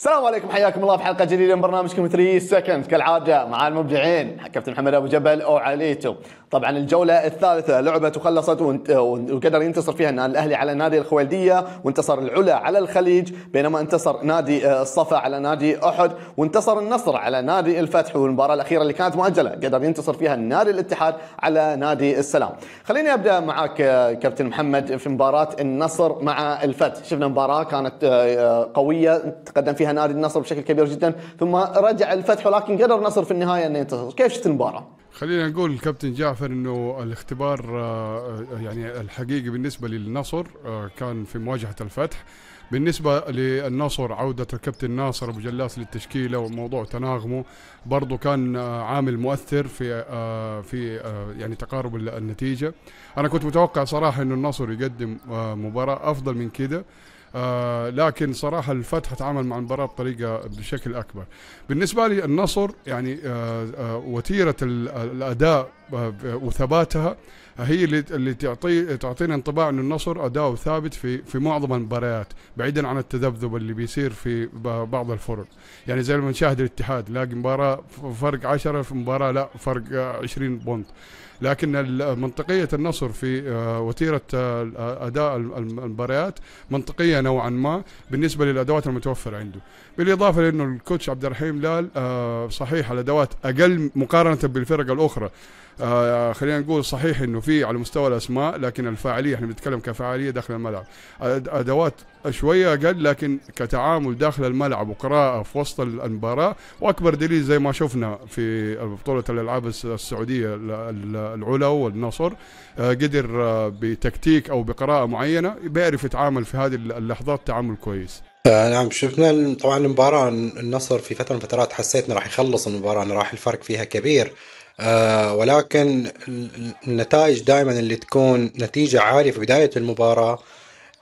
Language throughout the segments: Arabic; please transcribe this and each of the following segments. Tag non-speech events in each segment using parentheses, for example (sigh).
السلام عليكم حياكم الله في حلقه جديده من برنامجكم 3 سكند كالعاده مع المبدعين كابتن محمد ابو جبل او عليتو طبعا الجوله الثالثه لعبت وخلصت وقدر ينتصر فيها النادي الاهلي على نادي الخويلديه وانتصر العلا على الخليج بينما انتصر نادي آه، الصفا على نادي احد وانتصر النصر على نادي الفتح والمباراه الاخيره اللي كانت مؤجله قدر ينتصر فيها نادي الاتحاد على نادي السلام خليني ابدا معك آه، كابتن محمد في مباراه النصر مع الفتح شفنا مباراه كانت آه، قويه تقدم فيها فيها نادي النصر بشكل كبير جدا ثم رجع الفتح ولكن قدر النصر في النهايه انه ينتصر كيف شفت المباراه خلينا نقول كابتن جعفر انه الاختبار آه، آه، يعني الحقيقي بالنسبه للنصر آه، كان في مواجهه الفتح بالنسبة للنصر عودة الكابتن ناصر أبو جلاس للتشكيلة وموضوع تناغمه برضو كان عامل مؤثر في في يعني تقارب النتيجة أنا كنت متوقع صراحة إنه النصر يقدم مباراة أفضل من كده آه لكن صراحة الفتح تعامل مع المباراة بطريقة بشكل أكبر بالنسبة لي النصر يعني آه آه وتيرة الأداء وثباتها هي اللي اللي تعطي تعطينا انطباع انه النصر اداؤه ثابت في في معظم المباريات بعيدا عن التذبذب اللي بيصير في بعض الفرق يعني زي ما نشاهد الاتحاد لاقي مباراه فرق 10 في مباراه لا فرق 20 بونت لكن منطقية النصر في آه، وتيرة آه، أداء المباريات منطقية نوعا ما بالنسبة للأدوات المتوفرة عنده بالإضافة لأنه الكوتش عبد الرحيم لال آه، صحيح الأدوات أقل مقارنة بالفرق الأخرى آه، خلينا نقول صحيح انه في على مستوى الاسماء لكن الفاعليه احنا بنتكلم كفاعليه داخل الملعب ادوات شويه اقل لكن كتعامل داخل الملعب وقراءه في وسط المباراه واكبر دليل زي ما شفنا في بطوله الالعاب السعوديه العلا والنصر آه، قدر آه، بتكتيك او بقراءه معينه بيعرف يتعامل في هذه اللحظات تعامل كويس نعم شفنا طبعا المباراة النصر في فترة من الفترات حسيت انه راح يخلص المباراة انه راح الفرق فيها كبير آه، ولكن النتائج دائما اللي تكون نتيجة عالية في بداية المباراة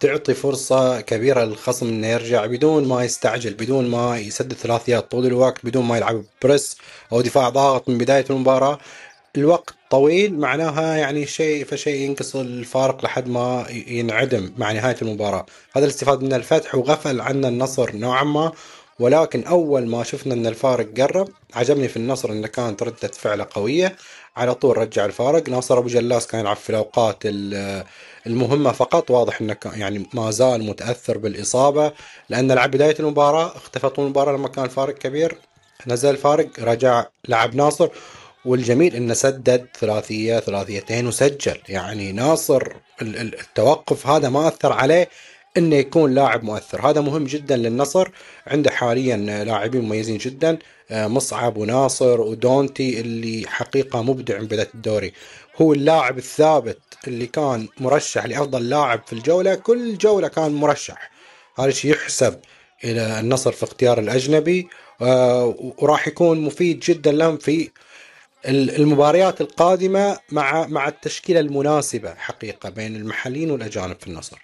تعطي فرصة كبيرة للخصم انه يرجع بدون ما يستعجل بدون ما يسدد ثلاثيات طول الوقت بدون ما يلعب بريس او دفاع ضاغط من بداية المباراة الوقت طويل معناها يعني شيء فشيء ينقص الفارق لحد ما ينعدم مع نهاية المباراة هذا الاستفادة من الفتح وغفل عنا النصر نوعا ما ولكن أول ما شفنا أن الفارق قرب عجبني في النصر أنه كانت ردة فعله قوية على طول رجع الفارق ناصر أبو جلاس كان يلعب في الأوقات المهمة فقط واضح أنه يعني ما زال متأثر بالإصابة لأن لعب بداية المباراة اختفى طول المباراة لما كان الفارق كبير نزل الفارق رجع لعب ناصر والجميل انه سدد ثلاثيه ثلاثيتين وسجل يعني ناصر التوقف هذا ما اثر عليه انه يكون لاعب مؤثر هذا مهم جدا للنصر عنده حاليا لاعبين مميزين جدا آه، مصعب وناصر ودونتي اللي حقيقه مبدع من بدايه الدوري هو اللاعب الثابت اللي كان مرشح لافضل لاعب في الجوله كل جوله كان مرشح هذا الشيء يحسب الى النصر في اختيار الاجنبي آه، وراح يكون مفيد جدا لهم في المباريات القادمه مع مع التشكيله المناسبه حقيقه بين المحليين والاجانب في النصر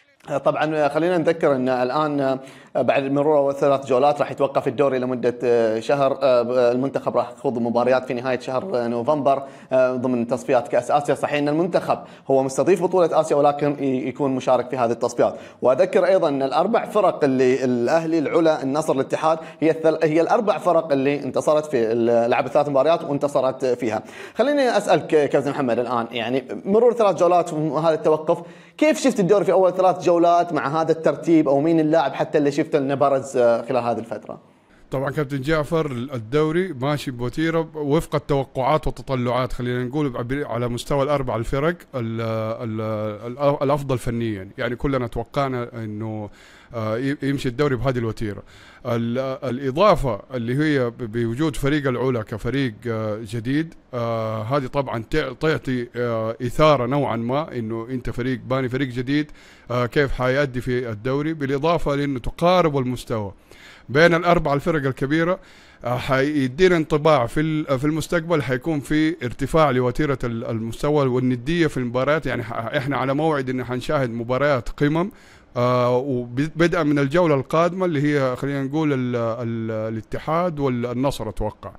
طبعا خلينا نذكر ان الان آه، بعد مرور ثلاث جولات راح يتوقف الدوري لمده آه، شهر آه، المنتخب راح يخوض مباريات في نهايه شهر نوفمبر ضمن تصفيات كاس اسيا صحيح ان المنتخب هو مستضيف بطوله اسيا ولكن يكون مشارك في هذه التصفيات واذكر ايضا ان الاربع فرق اللي الاهلي العلا النصر الاتحاد هي هي الاربع فرق اللي انتصرت في لعبت ثلاث مباريات وانتصرت فيها خليني اسالك كابتن محمد الان يعني مرور ثلاث جولات وهذا التوقف كيف شفت الدوري في اول ثلاث جولات الجولات مع هذا الترتيب او مين اللاعب حتى اللي شفته انه برز آه، خلال هذه الفتره؟ طبعا كابتن جعفر الدوري ماشي بوتيره وفق التوقعات والتطلعات خلينا نقول على مستوى الاربع الفرق الـ الـ الافضل فنيا يعني كلنا توقعنا انه آه، يمشي الدوري بهذه الوتيره الاضافه اللي هي بوجود فريق العلا كفريق آه، جديد آه، هذه طبعا تعطي اثاره نوعا ما انه انت فريق باني فريق جديد كيف حيأدي في الدوري بالاضافه لانه تقارب المستوى بين الاربع الفرق الكبيره حيدينا انطباع في في المستقبل حيكون في ارتفاع لوتيره المستوى والنديه في المباريات يعني احنا على موعد ان حنشاهد مباريات قمم آه، وبدءا من الجوله القادمه اللي هي خلينا نقول الـ الـ الاتحاد والنصر اتوقع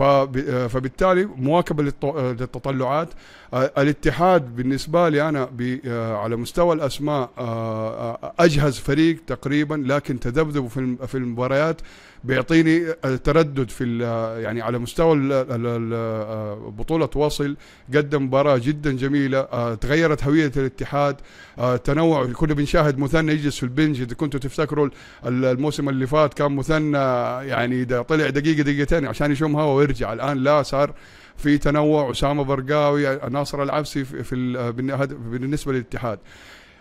آه، فبالتالي مواكبه للتطلعات آه، الاتحاد بالنسبه لي انا على مستوى الاسماء اجهز فريق تقريبا لكن تذبذب في المباريات بيعطيني تردد في يعني على مستوى بطولة تواصل قدم مباراة جدا جميلة آه، تغيرت هوية الاتحاد آه، تنوع كنا بنشاهد مثنى يجلس في البنج إذا كنتوا تفتكروا الموسم اللي فات كان مثنى يعني ده طلع دقيقة دقيقتين عشان يشم هوا ويرجع الآن لا صار في تنوع أسامة برقاوي ناصر العبسي في بالنسبة للاتحاد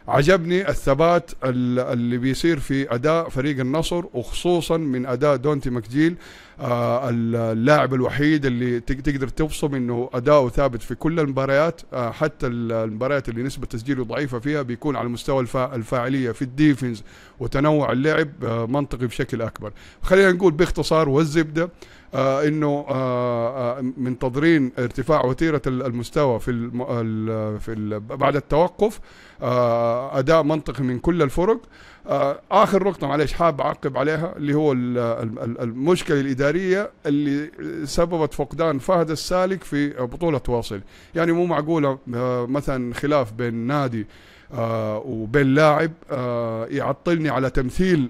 عجبني الثبات اللي بيصير في اداء فريق النصر وخصوصا من اداء دونتي مكجيل آه، اللاعب الوحيد اللي تقدر تفصم انه اداؤه ثابت في كل المباريات آه، حتى المباريات اللي نسبه تسجيله ضعيفه فيها بيكون على مستوى الفاعليه في الديفنس وتنوع اللعب آه، منطقي بشكل اكبر خلينا نقول باختصار والزبده آه، انه آه، آه، منتظرين ارتفاع وتيره المستوى في في بعد التوقف اداء منطقي من كل الفرق اخر نقطه معلش حاب اعقب عليها اللي هو المشكله الاداريه اللي سببت فقدان فهد السالك في بطوله واصل يعني مو معقوله مثلا خلاف بين نادي آه، وبين لاعب آه، يعطلني على تمثيل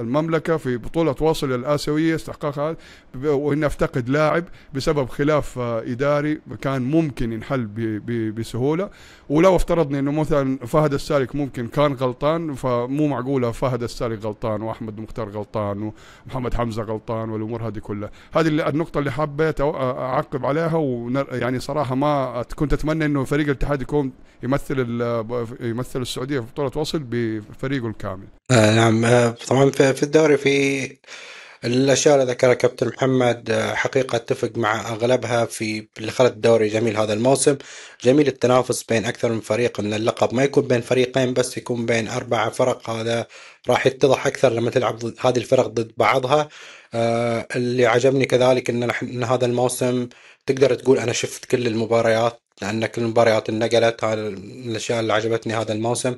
المملكة في بطولة واصل الآسيوية استحقاقها وإن أفتقد لاعب بسبب خلاف آه، إداري كان ممكن ينحل بسهولة ولو افترضني أنه مثلا فهد السالك ممكن كان غلطان فمو معقولة فهد السالك غلطان وأحمد مختار غلطان ومحمد حمزة غلطان والأمور هذه كلها هذه النقطة اللي حبيت أعقب عليها ويعني صراحة ما كنت أتمنى أنه فريق الاتحاد يكون يمثل يمثل السعوديه في بطوله وصل بفريقه الكامل. آه، نعم آه، طبعا في الدوري في الاشياء اللي ذكرها كابتن محمد آه، حقيقه اتفق مع اغلبها في اللي خلت الدوري جميل هذا الموسم، جميل التنافس بين اكثر من فريق ان اللقب ما يكون بين فريقين بس يكون بين اربع فرق هذا راح يتضح اكثر لما تلعب ضد هذه الفرق ضد بعضها، اللي عجبني كذلك ان هذا الموسم تقدر تقول انا شفت كل المباريات لأن كل المباريات اللي نقلت هاي من الأشياء اللي عجبتني هذا الموسم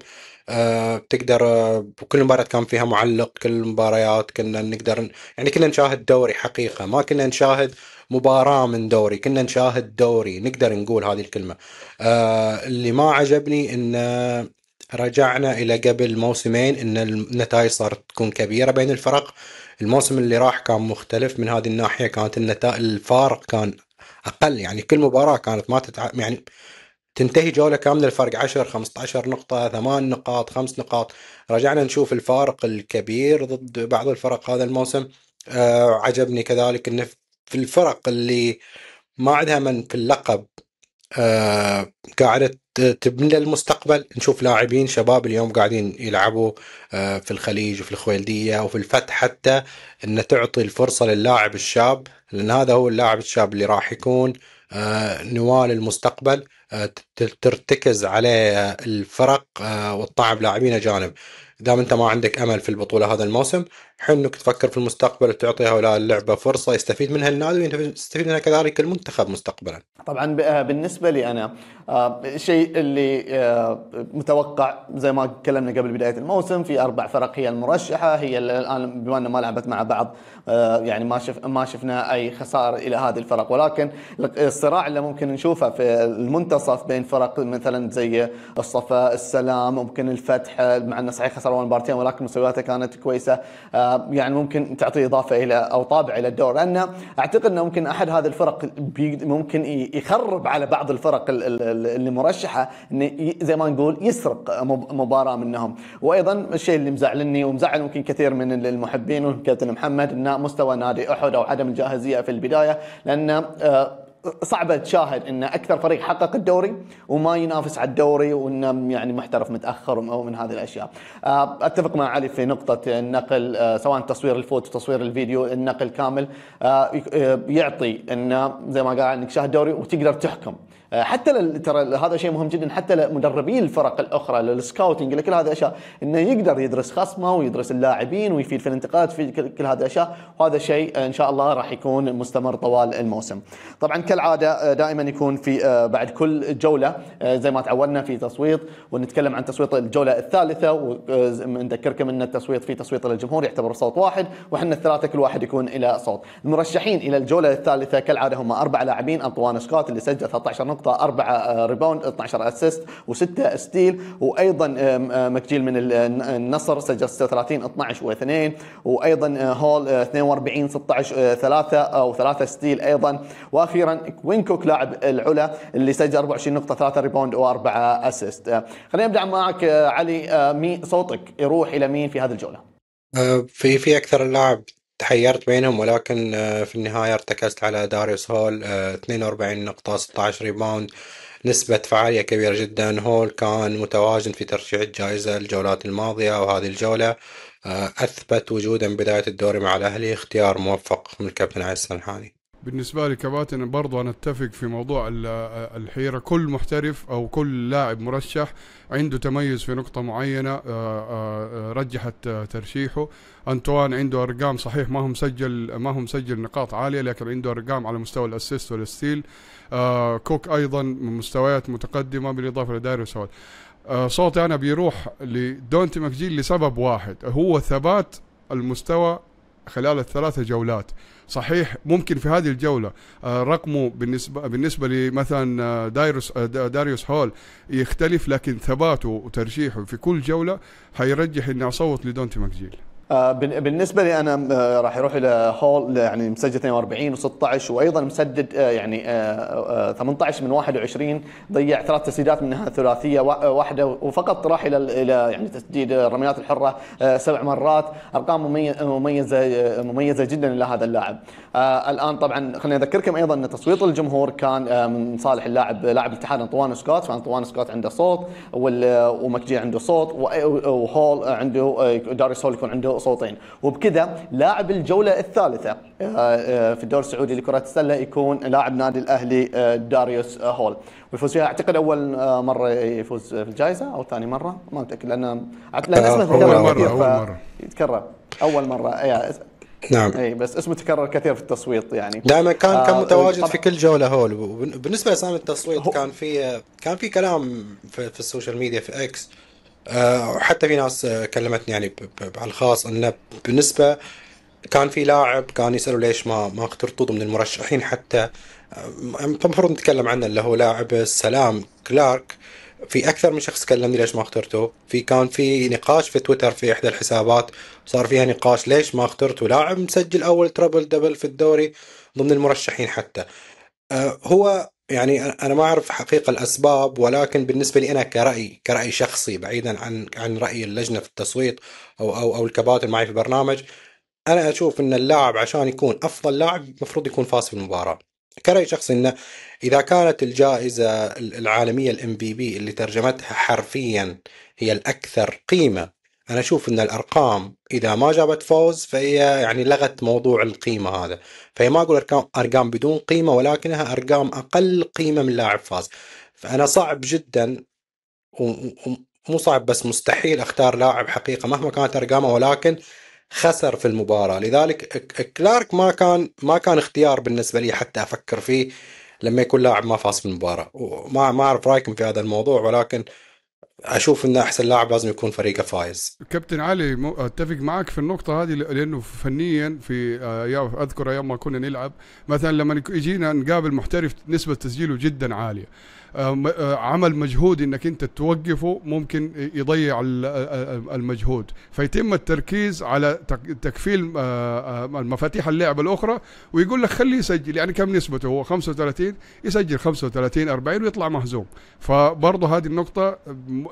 آه، بتقدر آه، كل مباراة كان فيها معلق كل المباريات كنا نقدر يعني كنا نشاهد دوري حقيقة ما كنا نشاهد مباراة من دوري كنا نشاهد دوري نقدر نقول هذه الكلمة آه، اللي ما عجبني إن رجعنا إلى قبل موسمين إن النتائج صارت تكون كبيرة بين الفرق الموسم اللي راح كان مختلف من هذه الناحية كانت النتائج الفارق كان اقل يعني كل مباراه كانت ما تتع... يعني تنتهي جوله كامله الفرق 10 15 نقطه ثمان نقاط خمس نقاط رجعنا نشوف الفارق الكبير ضد بعض الفرق هذا الموسم آه عجبني كذلك انه في الفرق اللي ما عندها من في اللقب آه، قاعده تبني للمستقبل نشوف لاعبين شباب اليوم قاعدين يلعبوا آه، في الخليج وفي الخويلديه وفي الفتح حتى ان تعطي الفرصه للاعب الشاب لان هذا هو اللاعب الشاب اللي راح يكون آه، نوال المستقبل ترتكز عليه الفرق والطعب لاعبين اجانب دام انت ما عندك امل في البطوله هذا الموسم حلو انك تفكر في المستقبل وتعطي هؤلاء اللعبه فرصه يستفيد منها النادي ويستفيد منها كذلك المنتخب مستقبلا. طبعا آه، بالنسبه لي انا الشيء آه، اللي آه، متوقع زي ما تكلمنا قبل بدايه الموسم في اربع فرق هي المرشحه هي الان بما ما لعبت مع بعض يعني ما شف ما شفنا اي خسائر الى هذه الفرق ولكن الصراع اللي ممكن نشوفه في المنتصف بين فرق مثلا زي الصفاء السلام ممكن الفتح مع انه صحيح خسروا مباراتين ولكن مستوياته كانت كويسه يعني ممكن تعطي اضافه الى او طابع الى الدور لان اعتقد انه ممكن احد هذه الفرق ممكن يخرب على بعض الفرق اللي مرشحه زي ما نقول يسرق مباراه منهم وايضا الشيء اللي مزعلني ومزعل ممكن كثير من المحبين وكابتن محمد ان مستوى نادي احد او عدم الجاهزيه في البدايه لان آه، صعبه تشاهد ان اكثر فريق حقق الدوري وما ينافس على الدوري وانه يعني محترف متاخر من هذه الاشياء. آه، اتفق مع علي في نقطه النقل آه، سواء تصوير الفوت وتصوير الفيديو النقل كامل آه، يعطي انه زي ما قال انك شاهد دوري وتقدر تحكم آه، حتى ترى هذا شيء مهم جدا حتى لمدربي الفرق الاخرى للسكاوتنج لكل هذه الاشياء انه يقدر يدرس خصمه ويدرس اللاعبين ويفيد في الانتقالات في كل هذه الاشياء وهذا الشيء ان شاء الله راح يكون مستمر طوال الموسم. طبعا كالعاده آه، دائما يكون في آه، بعد كل جوله زي ما تعودنا في تصويت ونتكلم عن تصويت الجوله الثالثه ونذكركم ان التصويت في تصويت للجمهور يعتبر صوت واحد واحنا الثلاثه كل واحد يكون الى صوت. المرشحين الى الجوله الثالثه كالعاده هم اربع لاعبين انطوان سكوت اللي سجل 13 نقطة أربعة ريباوند 12 اسيست و6 ستيل وايضا آه، آه، مكجيل من آه، النصر سجل 36 12 و2 وايضا هول 42 16 3 او 3 ستيل ايضا واخيرا كوين كوك لاعب العلا اللي سجل 24 نقطة 3 ريباوند و4 اسيست خلينا نبدا معك علي مين صوتك يروح الى مين في هذه الجولة؟ في في اكثر اللاعب تحيرت بينهم ولكن آه، في النهاية ارتكزت على داريوس هول 42 آه، نقطة 16 ريباوند نسبة فعالية كبيرة جدا هول كان متواجد في ترشيح الجائزة الجولات الماضية وهذه الجولة آه، أثبت وجودا بداية الدوري مع الأهلي اختيار موفق من الكابتن عيسى الحاني بالنسبه لي كباتن برضو انا اتفق في موضوع الحيره كل محترف او كل لاعب مرشح عنده تميز في نقطه معينه آه، آه، رجحت ترشيحه أنتوان عنده ارقام صحيح ما هو مسجل ما هو مسجل نقاط عاليه لكن عنده ارقام على مستوى الاسيست والستيل آه، كوك ايضا مستويات متقدمه بالاضافه لدائرة سؤال صوتي انا بيروح لدونتي ماكجيل لسبب واحد هو ثبات المستوى خلال الثلاثه جولات صحيح ممكن في هذه الجوله آه، رقمه بالنسبه بالنسبه لمثلا آه، دايروس آه، داريوس هول يختلف لكن ثباته وترشيحه في كل جوله حيرجح اني اصوت لدونتي ماكجيل آه، بالنسبه لي انا آه، راح يروح الى هول يعني مسجل 42 و16 وايضا مسدد آه، يعني 18 من 21 ضيع ثلاث تسديدات منها ثلاثيه واحده وفقط راح الى الى يعني تسديد الرميات الحره سبع مرات ارقام مميزه مميزه جدا لهذا اللاعب الان طبعا خليني اذكركم ايضا ان تصويت الجمهور كان من صالح اللاعب لاعب الاتحاد انطوان سكوت فانطوان سكوت عنده صوت ومكجي عنده صوت وهول عنده داريس هول يكون عنده صوتين وبكذا لاعب الجوله الثالثه آه، آه، في الدوري السعودي لكره السله يكون لاعب نادي الاهلي آه، داريوس هول ويفوز فيها اعتقد اول مره يفوز في الجائزه او ثاني مره ما متاكد لان لان اسمه تكرر أول مرة أول مرة. يتكرر اول مره أي نعم اي بس اسمه تكرر كثير في التصويت يعني دائما كان كان متواجد في كل جوله هول وبالنسبه لسام التصويت هو... كان في كان في كلام في, في السوشيال ميديا في اكس وحتى آه، في ناس آه، كلمتني يعني على الخاص انه بالنسبه كان في لاعب كان يسالوا ليش ما ما اخترتوا ضمن المرشحين حتى آه، المفروض نتكلم عنه اللي هو لاعب السلام كلارك في اكثر من شخص كلمني ليش ما اخترته في كان في نقاش في تويتر في احدى الحسابات صار فيها نقاش ليش ما اخترته لاعب مسجل اول ترابل دبل في الدوري ضمن المرشحين حتى هو يعني انا ما اعرف حقيقه الاسباب ولكن بالنسبه لي انا كراي كراي شخصي بعيدا عن عن راي اللجنه في التصويت او او او الكباتن معي في البرنامج انا اشوف ان اللاعب عشان يكون افضل لاعب المفروض يكون فاز في المباراه كراي شخصي انه اذا كانت الجائزه العالميه الام بي بي اللي ترجمتها حرفيا هي الاكثر قيمه انا اشوف ان الارقام اذا ما جابت فوز فهي يعني لغت موضوع القيمه هذا فهي ما اقول ارقام ارقام بدون قيمه ولكنها ارقام اقل قيمه من لاعب فاز فانا صعب جدا مو صعب بس مستحيل اختار لاعب حقيقه مهما كانت ارقامه ولكن خسر في المباراه لذلك كلارك ما كان ما كان اختيار بالنسبه لي حتى افكر فيه لما يكون لاعب ما فاز في المباراه وما ما اعرف رايكم في هذا الموضوع ولكن اشوف انه احسن لاعب لازم يكون فريقه فايز كابتن علي اتفق معك في النقطه هذه لانه فنيا في ايام آه، اذكر ايام ما كنا نلعب مثلا لما يجينا نقابل محترف نسبه تسجيله جدا عاليه آه، عمل مجهود انك انت توقفه ممكن يضيع آه، آه، المجهود فيتم التركيز على تكفيل المفاتيح اللعب الاخرى ويقول لك خليه يسجل يعني كم نسبته هو 35 يسجل 35 40 ويطلع مهزوم فبرضه هذه النقطه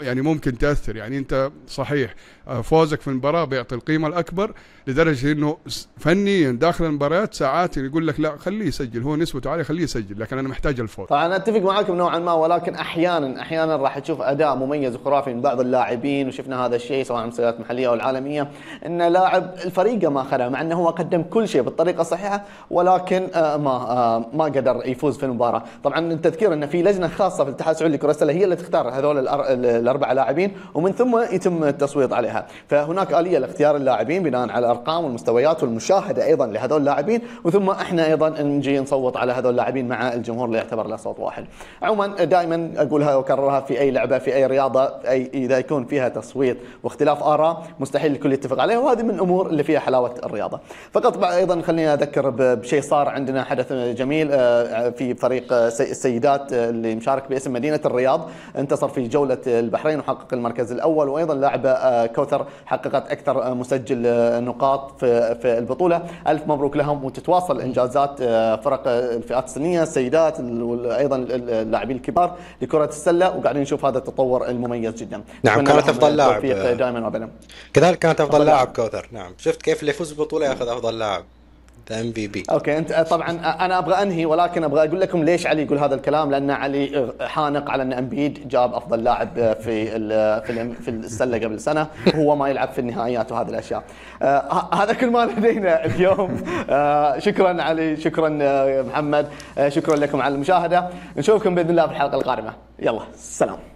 يعني ممكن تاثر يعني انت صحيح فوزك في المباراه بيعطي القيمه الاكبر لدرجه انه فنيا داخل المباريات ساعات يقول لك لا خليه يسجل هو نسبته عاليه خليه يسجل لكن انا محتاج الفوز فانا طيب، اتفق معاك نوعا ما ولكن احيانا احيانا راح تشوف اداء مميز وخرافي من بعض اللاعبين وشفنا هذا الشيء سواء مسابقات محليه او العالميه ان لاعب الفريق ما خلى مع انه هو قدم كل شيء بالطريقه الصحيحه ولكن آه، ما آه، ما قدر يفوز في المباراه طبعا التذكير ان في لجنه خاصه في الاتحاد السعودي لكره السله هي اللي تختار هذول الاربع لاعبين ومن ثم يتم التصويت عليها فهناك اليه لاختيار اللاعبين بناء على الارقام والمستويات والمشاهده ايضا لهذول اللاعبين وثم احنا ايضا نجي نصوت على هذول اللاعبين مع الجمهور اللي يعتبر له صوت واحد عموما دائما اقولها واكررها في اي لعبه في اي رياضه في أي اذا يكون فيها تصويت واختلاف اراء مستحيل الكل يتفق عليها وهذه من الامور اللي فيها حلاوه الرياضه. فقط ايضا خليني اذكر بشيء صار عندنا حدث جميل آه، في فريق آه، السيدات آه، اللي مشارك باسم مدينه الرياض انتصر في جوله البحرين وحقق المركز الاول وايضا لاعبه كوثر حققت اكثر مسجل نقاط في في البطوله الف مبروك لهم وتتواصل انجازات فرق الفئات السنيه السيدات وايضا اللاعبين الكبار لكره السله وقاعدين نشوف هذا التطور المميز جدا نعم كانت افضل لاعب دائما وابدا كذلك كانت افضل, أفضل لاعب كوثر نعم شفت كيف اللي يفوز ببطوله ياخذ افضل لاعب ذا ام في بي اوكي انت آه، طبعا آه، انا ابغى انهي ولكن ابغى اقول لكم ليش علي يقول هذا الكلام لان علي آه، حانق على ان امبيد جاب افضل لاعب في في في السله قبل سنه وهو (laughs) ما يلعب في النهائيات وهذه الاشياء هذا كل ما لدينا اليوم (laughs) شكرا علي شكرا محمد شكرا لكم على المشاهده نشوفكم باذن الله في الحلقه القادمه يلا سلام